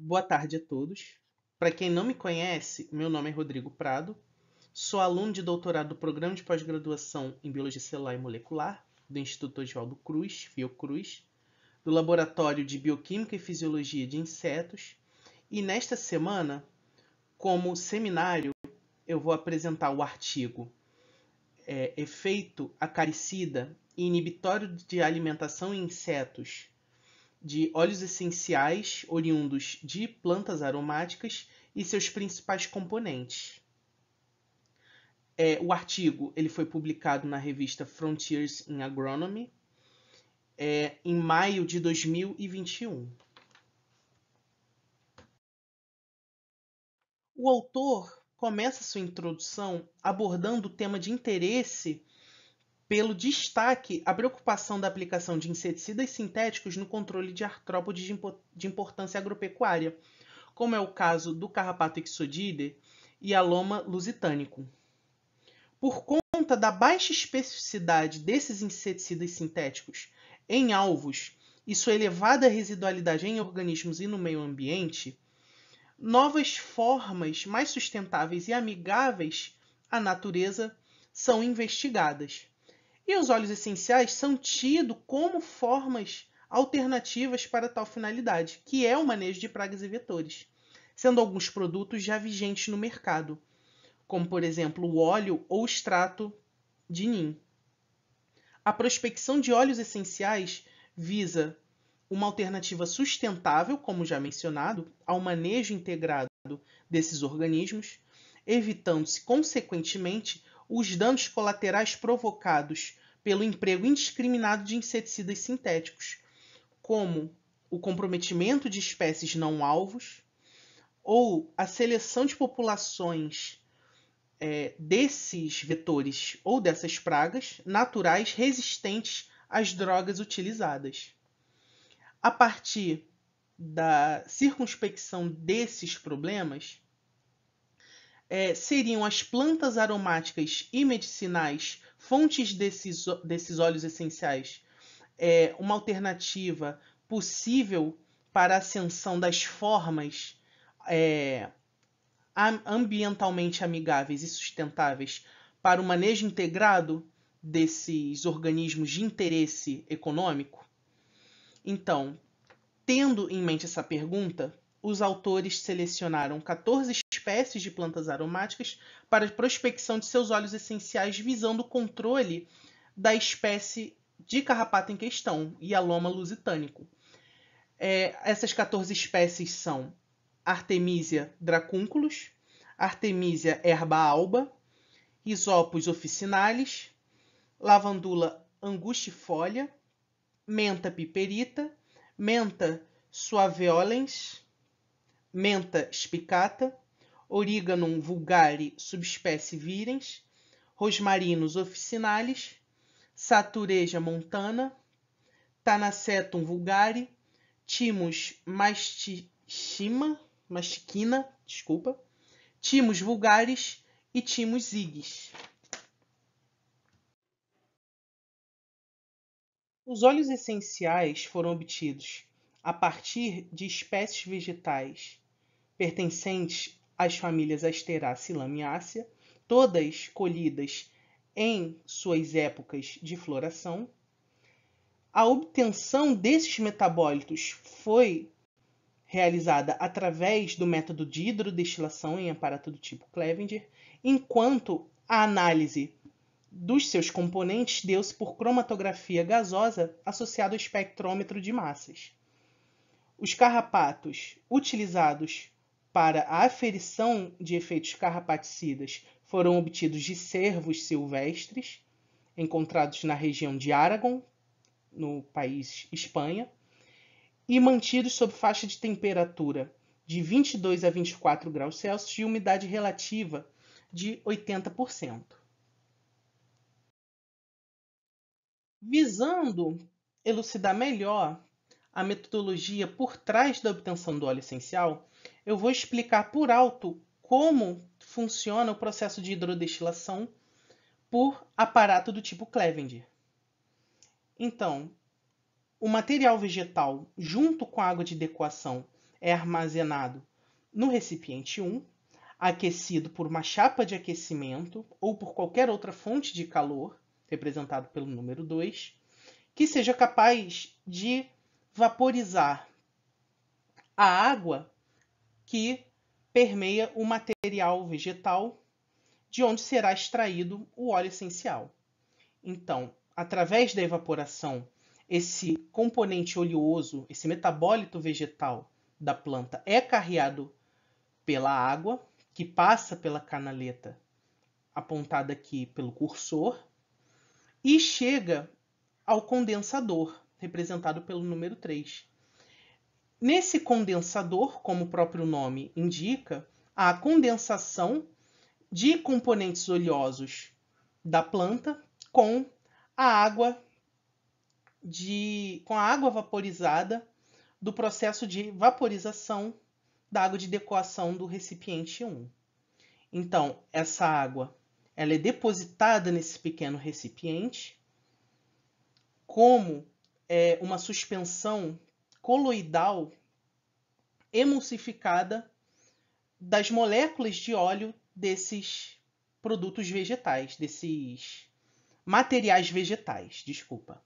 Boa tarde a todos. Para quem não me conhece, meu nome é Rodrigo Prado. Sou aluno de doutorado do Programa de Pós-Graduação em Biologia Celular e Molecular do Instituto Oswaldo Cruz, Fiocruz, do Laboratório de Bioquímica e Fisiologia de Insetos. E nesta semana, como seminário, eu vou apresentar o artigo é, Efeito acaricida e inibitório de alimentação em insetos de óleos essenciais oriundos de plantas aromáticas e seus principais componentes. É, o artigo ele foi publicado na revista Frontiers in Agronomy é, em maio de 2021. O autor começa sua introdução abordando o tema de interesse pelo destaque à preocupação da aplicação de inseticidas sintéticos no controle de artrópodes de importância agropecuária, como é o caso do carrapato exodide e a loma Por conta da baixa especificidade desses inseticidas sintéticos em alvos e sua elevada residualidade em organismos e no meio ambiente, novas formas mais sustentáveis e amigáveis à natureza são investigadas e os óleos essenciais são tidos como formas alternativas para tal finalidade, que é o manejo de pragas e vetores, sendo alguns produtos já vigentes no mercado, como por exemplo o óleo ou extrato de nim. A prospecção de óleos essenciais visa uma alternativa sustentável, como já mencionado, ao manejo integrado desses organismos, evitando-se, consequentemente, os danos colaterais provocados pelo emprego indiscriminado de inseticidas sintéticos, como o comprometimento de espécies não alvos ou a seleção de populações é, desses vetores ou dessas pragas naturais resistentes às drogas utilizadas. A partir da circunspecção desses problemas, é, seriam as plantas aromáticas e medicinais, fontes desses, desses óleos essenciais, é, uma alternativa possível para a ascensão das formas é, ambientalmente amigáveis e sustentáveis para o manejo integrado desses organismos de interesse econômico? Então, tendo em mente essa pergunta, os autores selecionaram 14 espécies de plantas aromáticas para a prospecção de seus óleos essenciais, visando o controle da espécie de carrapato em questão, Yaloma lusitânico. É, essas 14 espécies são Artemisia dracunculus, Artemisia herba alba, Isopus officinalis, Lavandula angustifolia, Menta piperita, Menta suaveolens, Menta spicata, Origanum vulgare subespécie virens, Rosmarinus officinalis, Satureja montana, Tanacetum vulgare, Timus mastichima, mastiquina, desculpa, Timus vulgaris e Timus igis. Os óleos essenciais foram obtidos a partir de espécies vegetais pertencentes as famílias Asteraceae e Lamiácea, todas colhidas em suas épocas de floração. A obtenção desses metabólitos foi realizada através do método de hidrodestilação em aparato do tipo Clevenger, enquanto a análise dos seus componentes deu-se por cromatografia gasosa associada ao espectrômetro de massas. Os carrapatos utilizados para a aferição de efeitos carrapaticidas foram obtidos de cervos silvestres encontrados na região de Aragon, no país Espanha, e mantidos sob faixa de temperatura de 22 a 24 graus Celsius e umidade relativa de 80%. Visando elucidar melhor a metodologia por trás da obtenção do óleo essencial, eu vou explicar por alto como funciona o processo de hidrodestilação por aparato do tipo Clevenger. Então, o material vegetal junto com a água de decoação é armazenado no recipiente 1, aquecido por uma chapa de aquecimento ou por qualquer outra fonte de calor, representado pelo número 2, que seja capaz de vaporizar a água que permeia o material vegetal de onde será extraído o óleo essencial. Então, através da evaporação, esse componente oleoso, esse metabólito vegetal da planta é carreado pela água que passa pela canaleta apontada aqui pelo cursor e chega ao condensador, representado pelo número 3. Nesse condensador, como o próprio nome indica, há condensação de componentes oleosos da planta com a água de com a água vaporizada do processo de vaporização da água de decoação do recipiente 1. Então, essa água ela é depositada nesse pequeno recipiente como é, uma suspensão coloidal emulsificada das moléculas de óleo desses produtos vegetais, desses materiais vegetais, desculpa.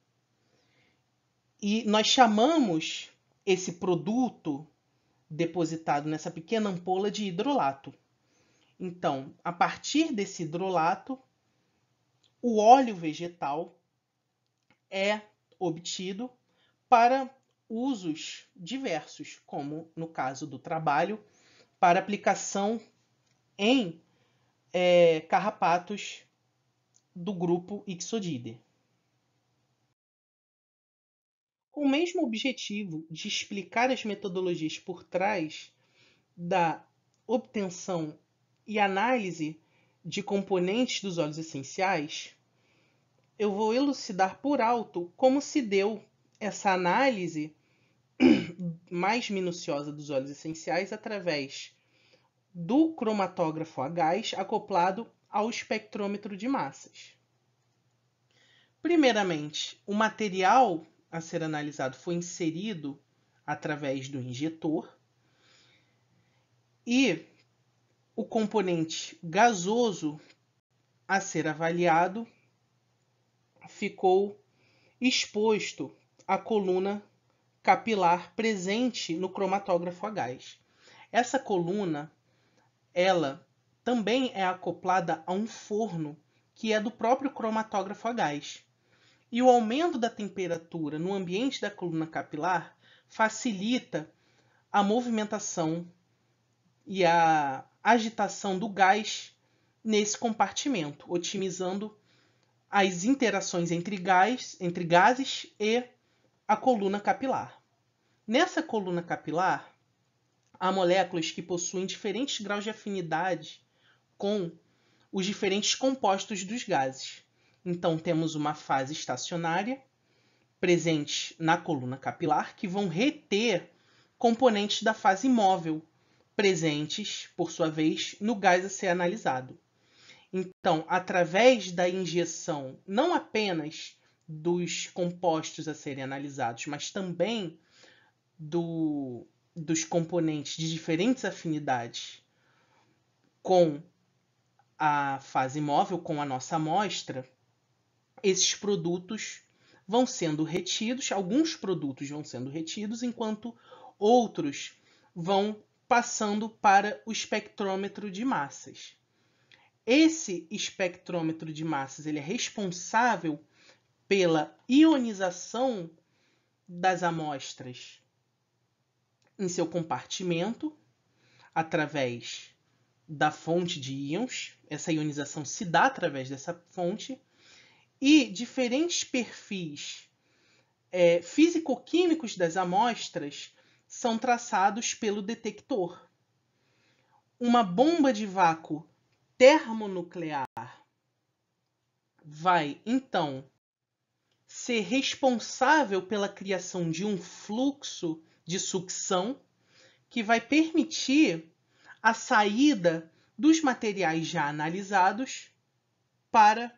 E nós chamamos esse produto depositado nessa pequena ampola de hidrolato. Então, a partir desse hidrolato, o óleo vegetal é obtido para usos diversos, como no caso do trabalho, para aplicação em é, carrapatos do grupo Ixodidae. Com o mesmo objetivo de explicar as metodologias por trás da obtenção e análise de componentes dos óleos essenciais, eu vou elucidar por alto como se deu essa análise mais minuciosa dos óleos essenciais através do cromatógrafo a gás acoplado ao espectrômetro de massas. Primeiramente, o material a ser analisado foi inserido através do injetor e o componente gasoso a ser avaliado ficou exposto à coluna capilar presente no cromatógrafo a gás. Essa coluna, ela também é acoplada a um forno que é do próprio cromatógrafo a gás. E o aumento da temperatura no ambiente da coluna capilar facilita a movimentação e a agitação do gás nesse compartimento, otimizando as interações entre, gás, entre gases e a coluna capilar. Nessa coluna capilar, há moléculas que possuem diferentes graus de afinidade com os diferentes compostos dos gases. Então, temos uma fase estacionária presente na coluna capilar que vão reter componentes da fase móvel presentes, por sua vez, no gás a ser analisado. Então, através da injeção, não apenas dos compostos a serem analisados, mas também do, dos componentes de diferentes afinidades com a fase móvel, com a nossa amostra, esses produtos vão sendo retidos, alguns produtos vão sendo retidos, enquanto outros vão passando para o espectrômetro de massas. Esse espectrômetro de massas ele é responsável pela ionização das amostras em seu compartimento através da fonte de íons. Essa ionização se dá através dessa fonte e diferentes perfis é, físico-químicos das amostras são traçados pelo detector. Uma bomba de vácuo termonuclear vai, então, ser responsável pela criação de um fluxo de sucção que vai permitir a saída dos materiais já analisados para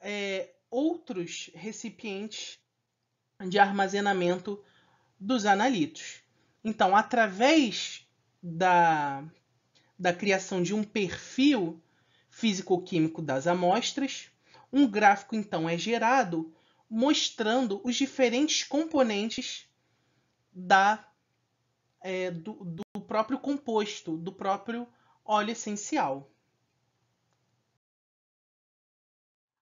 é, outros recipientes de armazenamento dos analitos. Então, através da da criação de um perfil físico-químico das amostras. Um gráfico então é gerado mostrando os diferentes componentes da, é, do, do próprio composto, do próprio óleo essencial.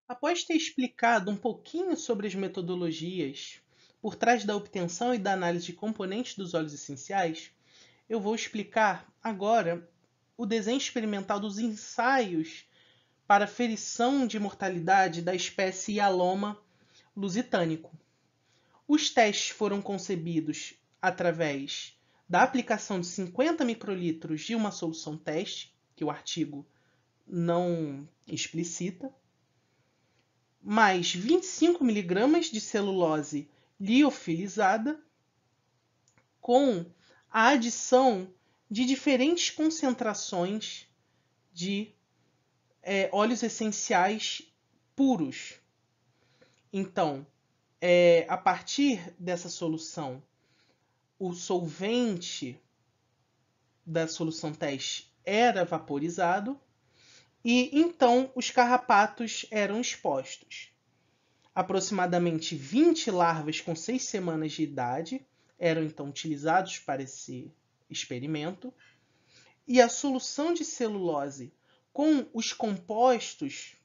Após ter explicado um pouquinho sobre as metodologias por trás da obtenção e da análise de componentes dos óleos essenciais, eu vou explicar agora o desenho experimental dos ensaios para ferição de mortalidade da espécie aloma lusitânico. Os testes foram concebidos através da aplicação de 50 microlitros de uma solução teste, que o artigo não explicita, mais 25 miligramas de celulose liofilizada, com a adição de diferentes concentrações de é, óleos essenciais puros. Então, é, a partir dessa solução, o solvente da solução teste era vaporizado e então os carrapatos eram expostos. Aproximadamente 20 larvas com 6 semanas de idade eram então utilizados para esse experimento, e a solução de celulose com os compostos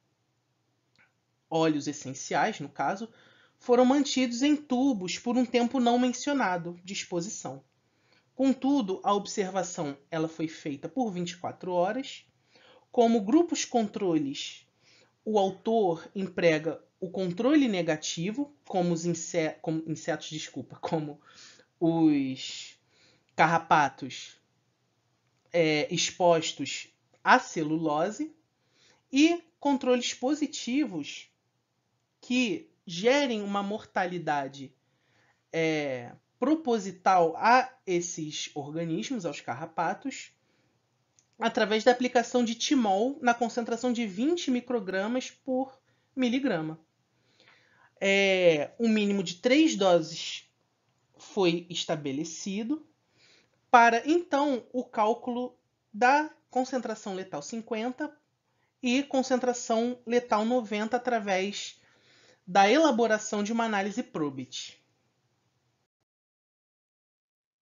óleos essenciais, no caso, foram mantidos em tubos por um tempo não mencionado de exposição. Contudo, a observação ela foi feita por 24 horas. Como grupos controles, o autor emprega o controle negativo, como os insetos, como, insetos desculpa, como os carrapatos é, expostos à celulose e controles positivos que gerem uma mortalidade é, proposital a esses organismos, aos carrapatos, através da aplicação de timol na concentração de 20 microgramas por miligrama. É, um mínimo de três doses foi estabelecido para então o cálculo da concentração letal 50 e concentração letal 90 através da elaboração de uma análise probit.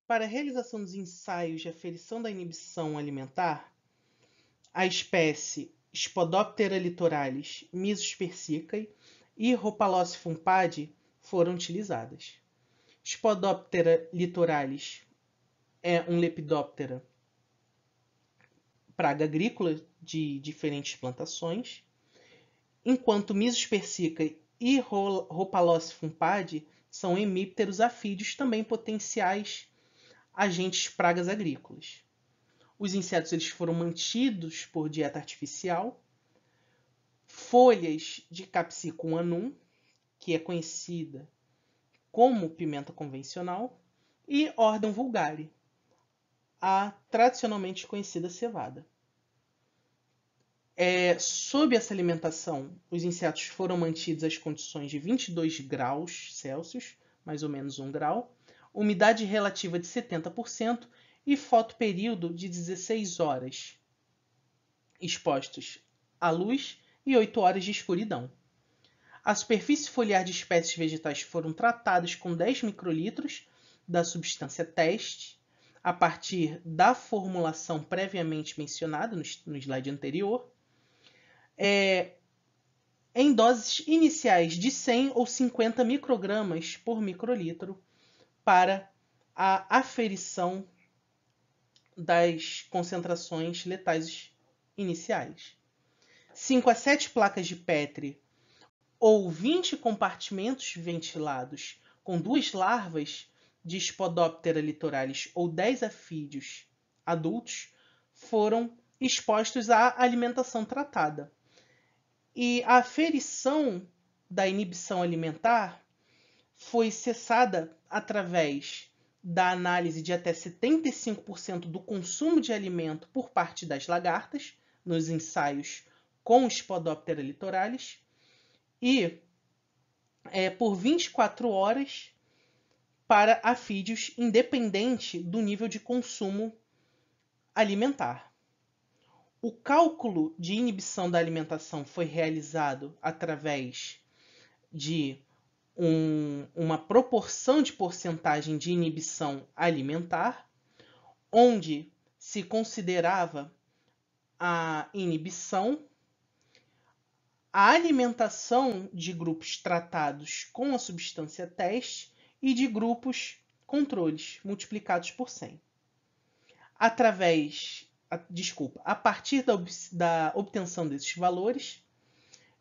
Para a realização dos ensaios de aferição da inibição alimentar, a espécie Spodoptera litoralis persicae e Rhopalocifum padi foram utilizadas. Spodoptera litoralis é um lepidóptera praga agrícola de diferentes plantações, enquanto Misus persica e Rhopalus fumpade são hemípteros afídeos também potenciais agentes pragas agrícolas. Os insetos eles foram mantidos por dieta artificial. Folhas de Capsicum anum, que é conhecida como pimenta convencional, e Ordem vulgare, a tradicionalmente conhecida cevada. É, sob essa alimentação, os insetos foram mantidos às condições de 22 graus Celsius, mais ou menos 1 grau, umidade relativa de 70% e fotoperíodo de 16 horas, expostos à luz e 8 horas de escuridão. A superfície foliar de espécies vegetais foram tratadas com 10 microlitros da substância teste a partir da formulação previamente mencionada no, slide anterior, é, em doses iniciais de 100 ou 50 microgramas por microlitro para a aferição das concentrações letais iniciais. 5 a 7 placas de Petri ou 20 compartimentos ventilados com duas larvas de Spodoptera litoralis ou 10 afídeos adultos foram expostos à alimentação tratada. E a aferição da inibição alimentar foi cessada através da análise de até 75% do consumo de alimento por parte das lagartas nos ensaios com Spodoptera litoralis e é, por 24 horas para afídeos independente do nível de consumo alimentar. O cálculo de inibição da alimentação foi realizado através de um, uma proporção de porcentagem de inibição alimentar, onde se considerava a inibição, a alimentação de grupos tratados com a substância teste e de grupos controles multiplicados por 100. Através, desculpa, a partir da, da obtenção desses valores,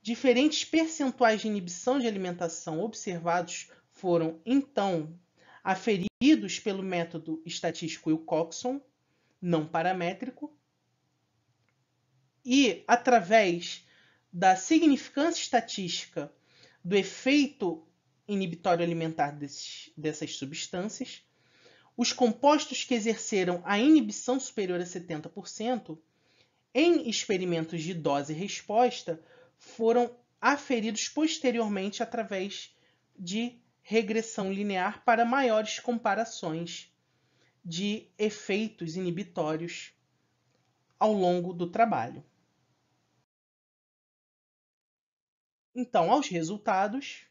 diferentes percentuais de inibição de alimentação observados foram então aferidos pelo método estatístico Wilcoxon, não paramétrico, e através da significância estatística do efeito inibitório alimentar desses, dessas substâncias, os compostos que exerceram a inibição superior a 70%, em experimentos de dose-resposta, foram aferidos posteriormente através de regressão linear para maiores comparações de efeitos inibitórios ao longo do trabalho. Então, aos resultados,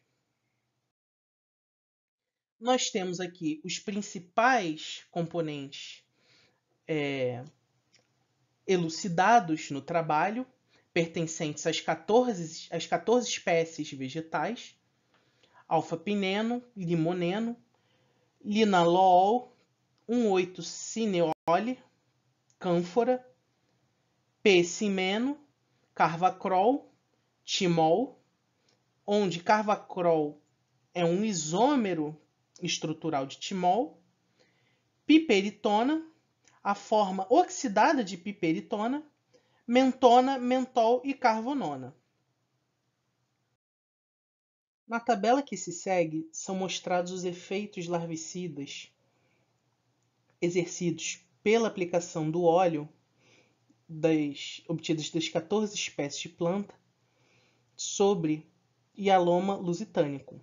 nós temos aqui os principais componentes é, elucidados no trabalho, pertencentes às 14, às 14 espécies vegetais, alfa-pineno, limoneno, linalool, 1,8-cineole, cânfora, P-cimeno, carvacrol, timol, onde carvacrol é um isômero estrutural de timol, piperitona, a forma oxidada de piperitona, mentona, mentol e carbonona. Na tabela que se segue, são mostrados os efeitos larvicidas exercidos pela aplicação do óleo das, obtidas das 14 espécies de planta sobre Ialoma lusitânico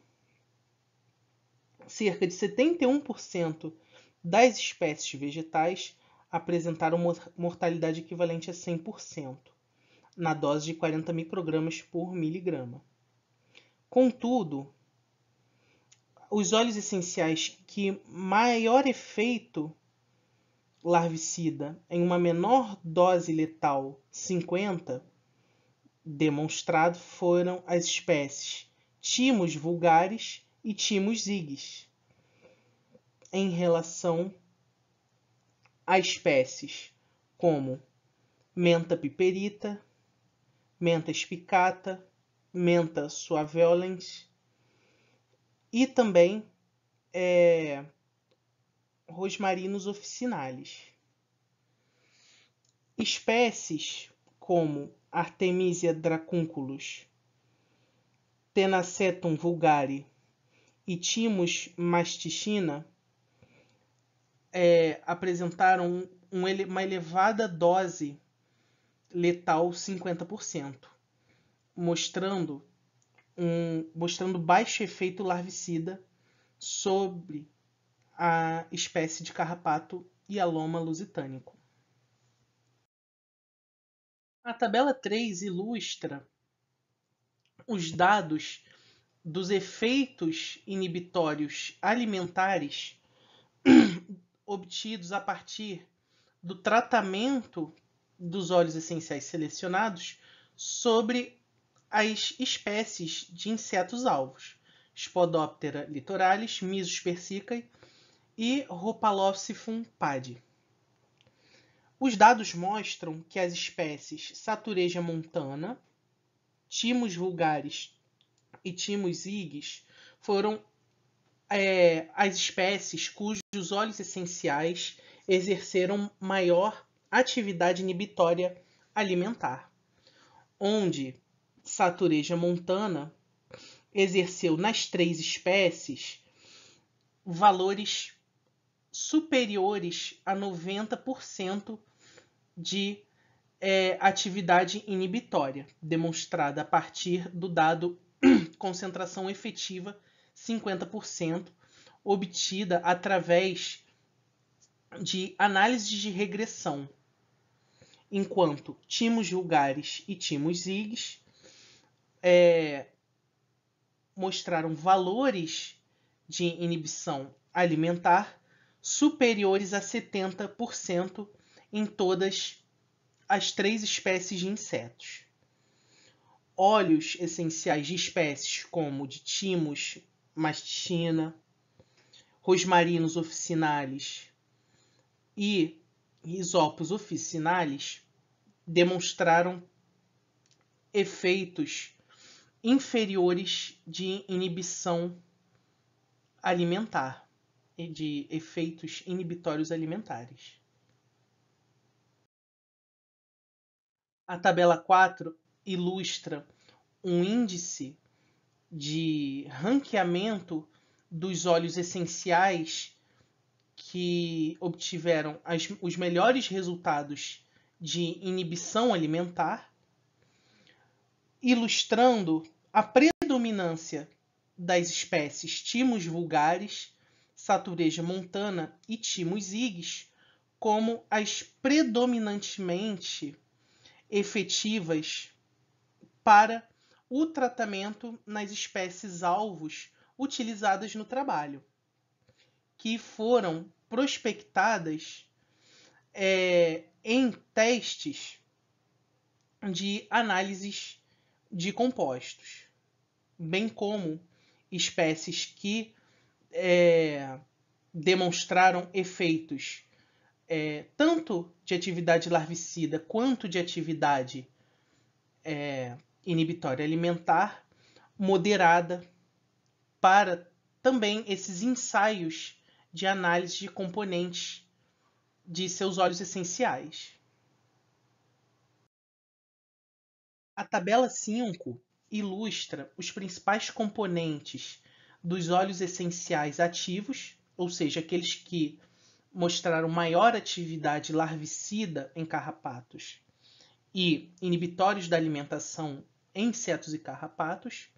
cerca de 71% das espécies vegetais apresentaram mortalidade equivalente a 100%, na dose de 40 microgramas por miligrama. Contudo, os óleos essenciais que maior efeito larvicida em uma menor dose letal, 50, demonstrado foram as espécies Timos vulgares e Timos Ziggs em relação a espécies como menta piperita, menta espicata, menta suaveolens e também é, rosmarinos officinalis. Espécies como Artemisia dracunculus, Tenacetum vulgare e Timos mastichina é, apresentaram um, uma elevada dose letal 50%, mostrando, um, mostrando baixo efeito larvicida sobre a espécie de carrapato e aloma lusitânico. A tabela 3 ilustra os dados dos efeitos inibitórios alimentares obtidos a partir do tratamento dos óleos essenciais selecionados sobre as espécies de insetos alvos, Spodoptera litoralis, Misus persicae e Rhopalophysifum padi. Os dados mostram que as espécies Satureja montana, Timus vulgaris e Timo Ziggs foram é, as espécies cujos óleos essenciais exerceram maior atividade inibitória alimentar, onde Satureja montana exerceu nas três espécies valores superiores a 90% de é, atividade inibitória, demonstrada a partir do dado concentração efetiva 50%, obtida através de análises de regressão, enquanto timos vulgares e timos zigs é, mostraram valores de inibição alimentar superiores a 70% em todas as três espécies de insetos óleos essenciais de espécies como de timos, mastina, rosmarinos oficinais e risopos oficinais demonstraram efeitos inferiores de inibição alimentar e de efeitos inibitórios alimentares. A tabela 4 ilustra um índice de ranqueamento dos óleos essenciais que obtiveram as, os melhores resultados de inibição alimentar, ilustrando a predominância das espécies Timus vulgares, Satureja montana e Timus igis como as predominantemente efetivas para o tratamento nas espécies alvos utilizadas no trabalho, que foram prospectadas é, em testes de análises de compostos, bem como espécies que é, demonstraram efeitos é, tanto de atividade larvicida quanto de atividade é, inibitória alimentar moderada para também esses ensaios de análise de componentes de seus óleos essenciais. A tabela 5 ilustra os principais componentes dos óleos essenciais ativos, ou seja, aqueles que mostraram maior atividade larvicida em carrapatos e inibitórios da alimentação em insetos e carrapatos.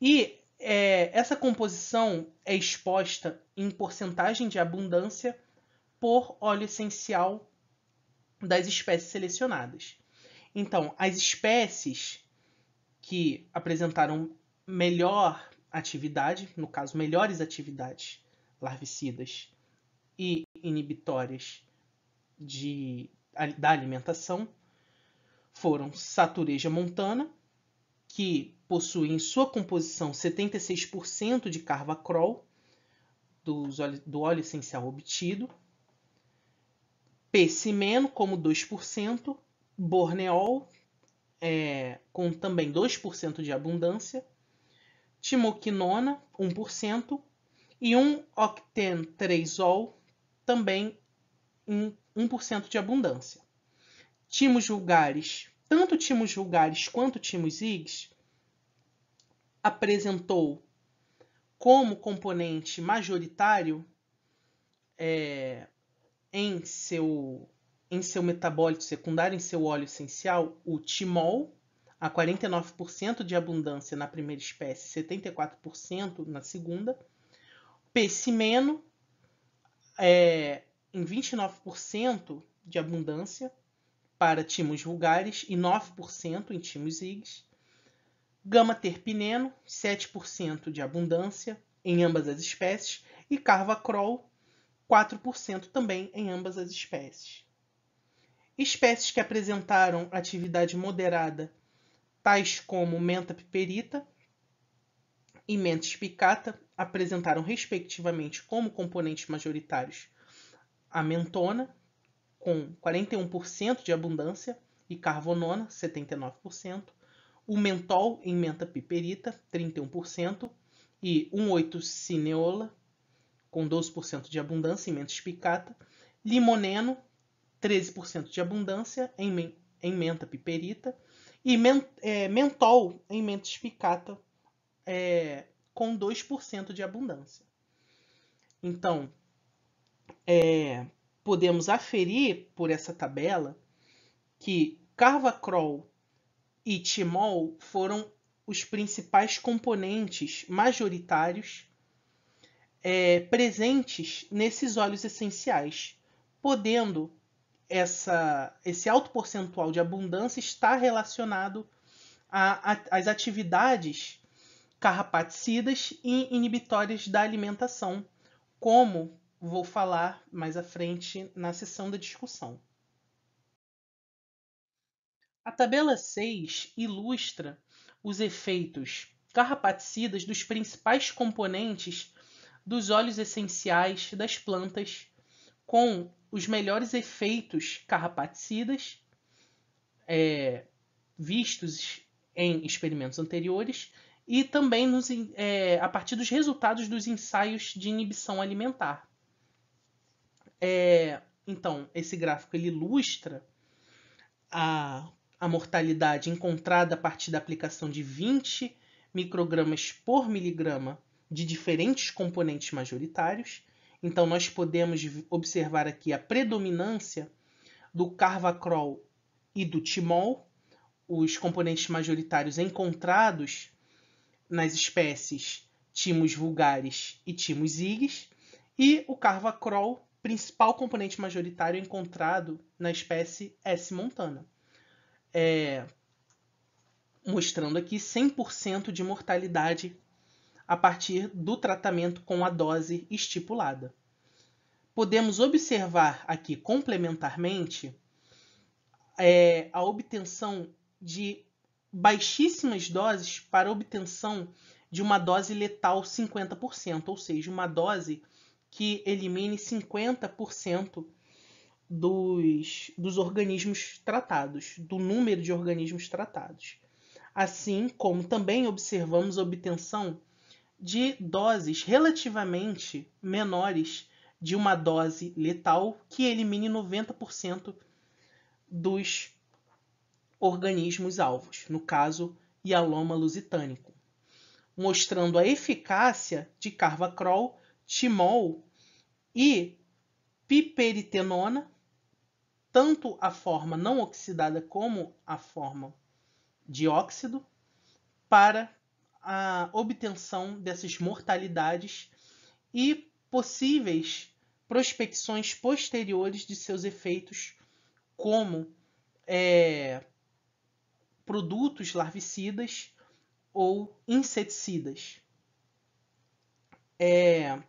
E é, essa composição é exposta em porcentagem de abundância por óleo essencial das espécies selecionadas. Então, as espécies que apresentaram melhor atividade, no caso, melhores atividades larvicidas e inibitórias de, da alimentação, foram Satureja montana, que possui em sua composição 76% de carvacrol, do, do óleo essencial obtido, pessimeno como 2%, borneol é, com também 2% de abundância, timoquinona 1% e um octentresol também em 1% de abundância timos vulgares, tanto timos vulgares quanto timos zigs, apresentou como componente majoritário é, em, seu, em seu metabólito secundário, em seu óleo essencial, o timol, a 49% de abundância na primeira espécie, 74% na segunda, pessimeno é, em 29% de abundância, para timos vulgares e 9% em timos igs. Gama-terpineno, 7% de abundância em ambas as espécies. E carvacrol, 4% também em ambas as espécies. Espécies que apresentaram atividade moderada, tais como menta piperita e menta espicata, apresentaram respectivamente como componentes majoritários a mentona com 41% de abundância e carvonona, 79%, o mentol em menta piperita, 31%, e 1,8-cineola, com 12% de abundância em menta espicata, limoneno, 13% de abundância em, em menta piperita, e ment, é, mentol em menta espicata, é, com 2% de abundância. Então, é, podemos aferir por essa tabela que Carvacrol e Timol foram os principais componentes majoritários é, presentes nesses óleos essenciais, podendo essa, esse alto percentual de abundância estar relacionado às atividades carrapaticidas e inibitórias da alimentação, como vou falar mais à frente na sessão da discussão. A tabela 6 ilustra os efeitos carrapaticidas dos principais componentes dos óleos essenciais das plantas, com os melhores efeitos carrapaticidas é, vistos em experimentos anteriores e também nos, é, a partir dos resultados dos ensaios de inibição alimentar. É, então, esse gráfico ele ilustra a, a mortalidade encontrada a partir da aplicação de 20 microgramas por miligrama de diferentes componentes majoritários. Então, nós podemos observar aqui a predominância do carvacrol e do timol, os componentes majoritários encontrados nas espécies timos vulgares e timos igues, e o carvacrol principal componente majoritário encontrado na espécie é S. montana, é, mostrando aqui 100% de mortalidade a partir do tratamento com a dose estipulada. Podemos observar aqui complementarmente é, a obtenção de baixíssimas doses para obtenção de uma dose letal 50%, ou seja, uma dose que elimine 50% dos, dos organismos tratados, do número de organismos tratados. Assim como também observamos a obtenção de doses relativamente menores de uma dose letal que elimine 90% dos organismos alvos, no caso, hialoma lusitânico, mostrando a eficácia de Carvacrol timol e piperitenona, tanto a forma não oxidada como a forma de óxido, para a obtenção dessas mortalidades e possíveis prospecções posteriores de seus efeitos, como é, produtos larvicidas ou inseticidas. É,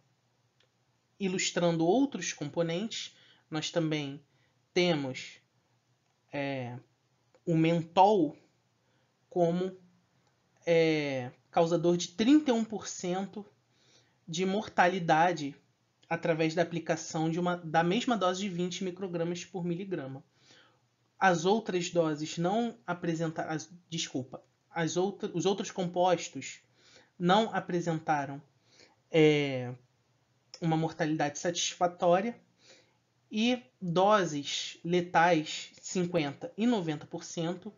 ilustrando outros componentes, nós também temos é, o mentol como é, causador de 31% de mortalidade através da aplicação de uma, da mesma dose de 20 microgramas por miligrama. As outras doses não apresentaram, desculpa, as outra, os outros compostos não apresentaram é, uma mortalidade satisfatória e doses letais 50 e 90%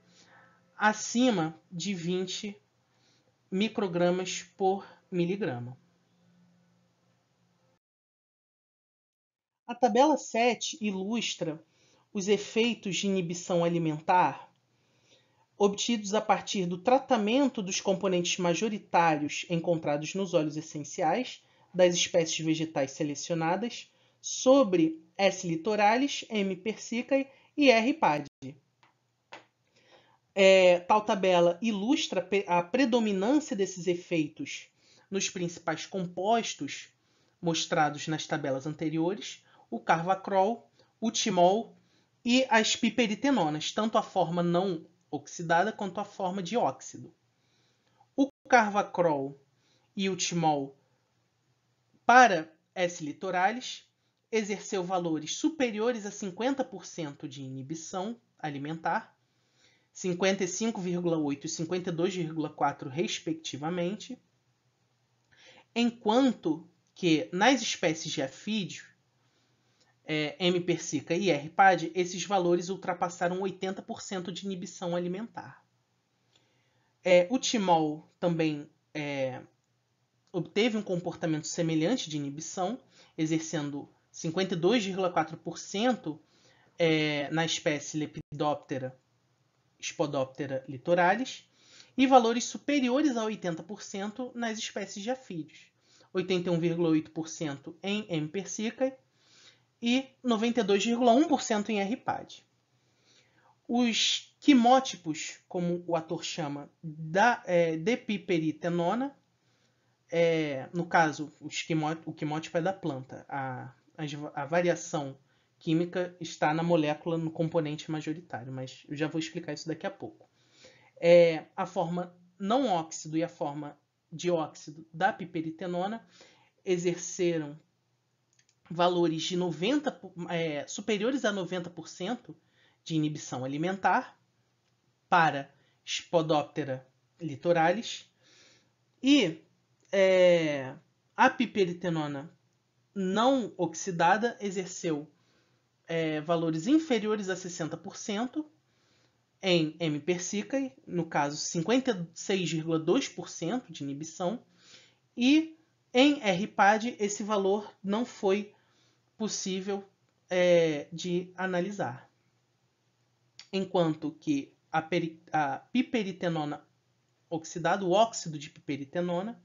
acima de 20 microgramas por miligrama. A tabela 7 ilustra os efeitos de inibição alimentar obtidos a partir do tratamento dos componentes majoritários encontrados nos óleos essenciais das espécies vegetais selecionadas sobre S. litoralis, M. persicae e R. padi. É, tal tabela ilustra a predominância desses efeitos nos principais compostos mostrados nas tabelas anteriores, o carvacrol, o timol e as piperitenonas, tanto a forma não oxidada quanto a forma de óxido. O carvacrol e o timol para S. litoralis, exerceu valores superiores a 50% de inibição alimentar, 55,8 e 52,4 respectivamente, enquanto que nas espécies de afídeo, é, M. persica e R. pad, esses valores ultrapassaram 80% de inibição alimentar. É, o timol também é, obteve um comportamento semelhante de inibição, exercendo 52,4% é, na espécie Lepidoptera Spodoptera litoralis e valores superiores a 80% nas espécies de afídeos, 81,8% em M. persicae e 92,1% em R. pad. Os quimótipos, como o ator chama, da é, depiperitenona, é, no caso, quimó, o quimótipo é da planta. A, a, a variação química está na molécula, no componente majoritário, mas eu já vou explicar isso daqui a pouco. É, a forma não óxido e a forma dióxido da piperitenona exerceram valores de 90, é, superiores a 90% de inibição alimentar para Spodoptera litoralis e é, a piperitenona não oxidada exerceu é, valores inferiores a 60% em M. persica, no caso 56,2% de inibição, e em RPAD esse valor não foi possível é, de analisar. Enquanto que a, peri, a piperitenona oxidada, o óxido de piperitenona,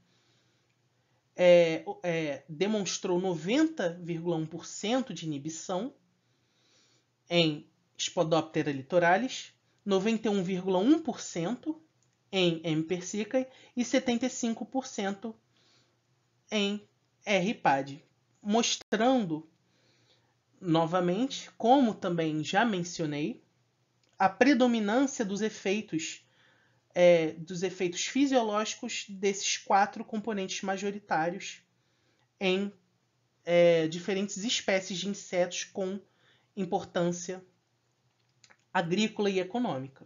é, é, demonstrou 90,1% de inibição em Spodoptera litoralis, 91,1% em M. persicae e 75% em R. pad, mostrando novamente, como também já mencionei, a predominância dos efeitos é, dos efeitos fisiológicos desses quatro componentes majoritários em é, diferentes espécies de insetos com importância agrícola e econômica.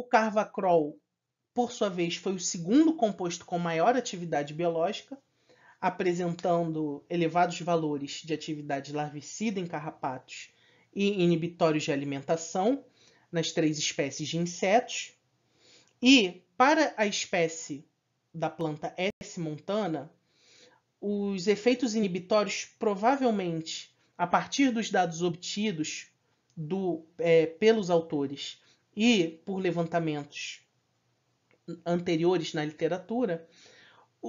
O carvacrol, por sua vez, foi o segundo composto com maior atividade biológica, apresentando elevados valores de atividade larvicida em carrapatos e inibitórios de alimentação nas três espécies de insetos. E para a espécie da planta S. montana, os efeitos inibitórios provavelmente a partir dos dados obtidos do, é, pelos autores e por levantamentos anteriores na literatura,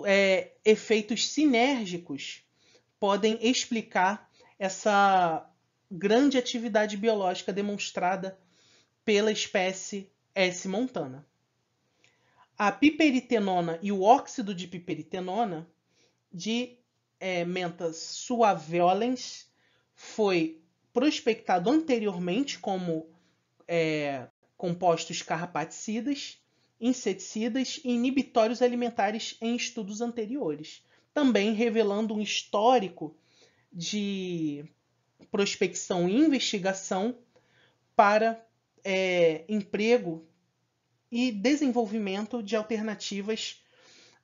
é, efeitos sinérgicos podem explicar essa grande atividade biológica demonstrada pela espécie S. montana. A piperitenona e o óxido de piperitenona de é, menta suaviolens foi prospectado anteriormente como é, compostos carrapaticidas, inseticidas e inibitórios alimentares em estudos anteriores, também revelando um histórico de prospecção e investigação para é, emprego e desenvolvimento de alternativas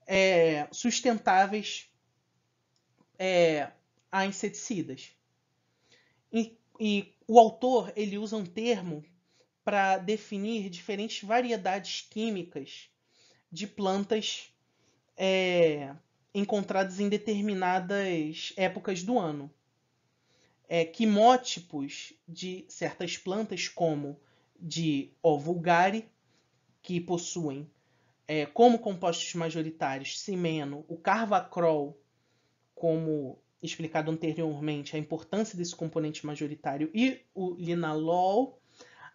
é, sustentáveis é, a inseticidas. E, e o autor ele usa um termo para definir diferentes variedades químicas de plantas é, encontradas em determinadas épocas do ano. É, quimótipos de certas plantas, como de O vulgari, que possuem é, como compostos majoritários cimeno, o carvacrol, como explicado anteriormente, a importância desse componente majoritário, e o linalol,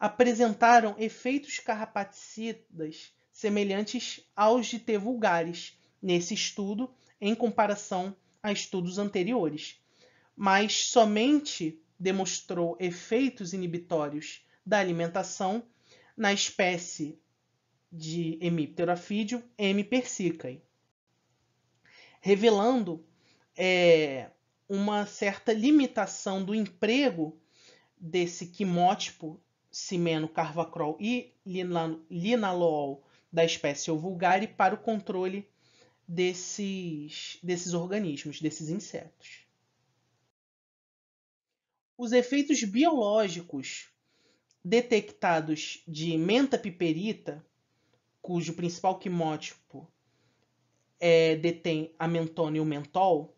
apresentaram efeitos carrapaticidas semelhantes aos de T. vulgares nesse estudo em comparação a estudos anteriores, mas somente demonstrou efeitos inibitórios da alimentação na espécie de hemipterofídeo M. persicae, revelando é, uma certa limitação do emprego desse quimótipo Cimeno carvacrol e linalool da espécie vulgare para o controle desses, desses organismos, desses insetos. Os efeitos biológicos detectados de menta piperita, cujo principal quimótipo é, detém a mentona e o mentol,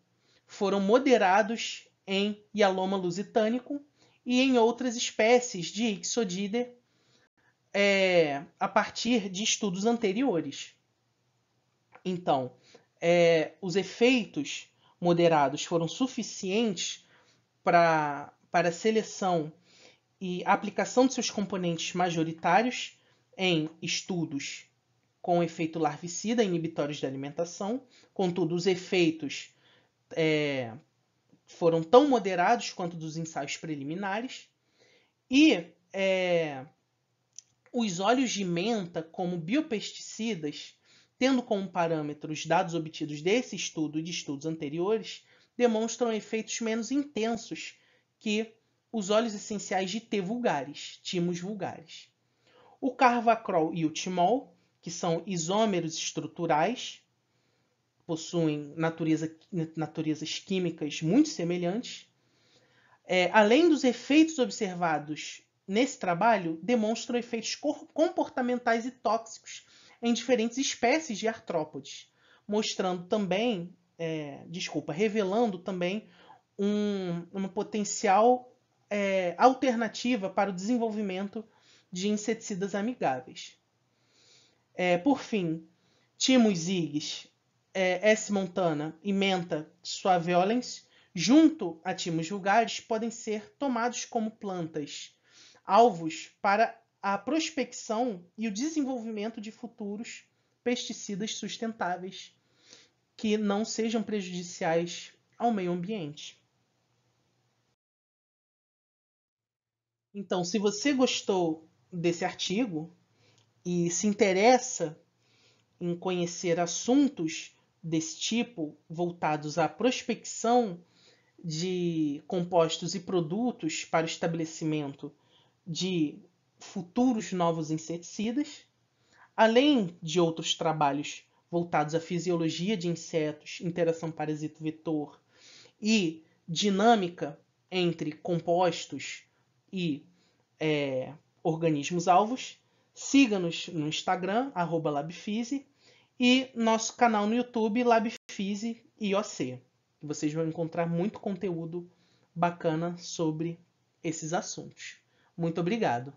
foram moderados em hialoma lusitânico e em outras espécies de Ixodidae é, a partir de estudos anteriores. Então, é, os efeitos moderados foram suficientes para a seleção e aplicação de seus componentes majoritários em estudos com efeito larvicida, inibitórios da alimentação, contudo, os efeitos é, foram tão moderados quanto dos ensaios preliminares, e é, os óleos de menta como biopesticidas, tendo como parâmetro os dados obtidos desse estudo e de estudos anteriores, demonstram efeitos menos intensos que os óleos essenciais de T vulgares, timos vulgares. O carvacrol e o timol, que são isômeros estruturais, possuem natureza, naturezas químicas muito semelhantes. É, além dos efeitos observados nesse trabalho, demonstram efeitos comportamentais e tóxicos em diferentes espécies de artrópodes, mostrando também, é, desculpa, revelando também um, uma potencial é, alternativa para o desenvolvimento de inseticidas amigáveis. É, por fim, Timo Ziggs é, S. Montana e Menta Suaveolens, junto a timos vulgares, podem ser tomados como plantas, alvos para a prospecção e o desenvolvimento de futuros pesticidas sustentáveis que não sejam prejudiciais ao meio ambiente. Então, se você gostou desse artigo e se interessa em conhecer assuntos desse tipo, voltados à prospecção de compostos e produtos para o estabelecimento de futuros novos inseticidas, além de outros trabalhos voltados à fisiologia de insetos, interação parasito-vetor e dinâmica entre compostos e é, organismos alvos. Siga-nos no Instagram, labfise, e nosso canal no YouTube Labfise IOC. Vocês vão encontrar muito conteúdo bacana sobre esses assuntos. Muito obrigado.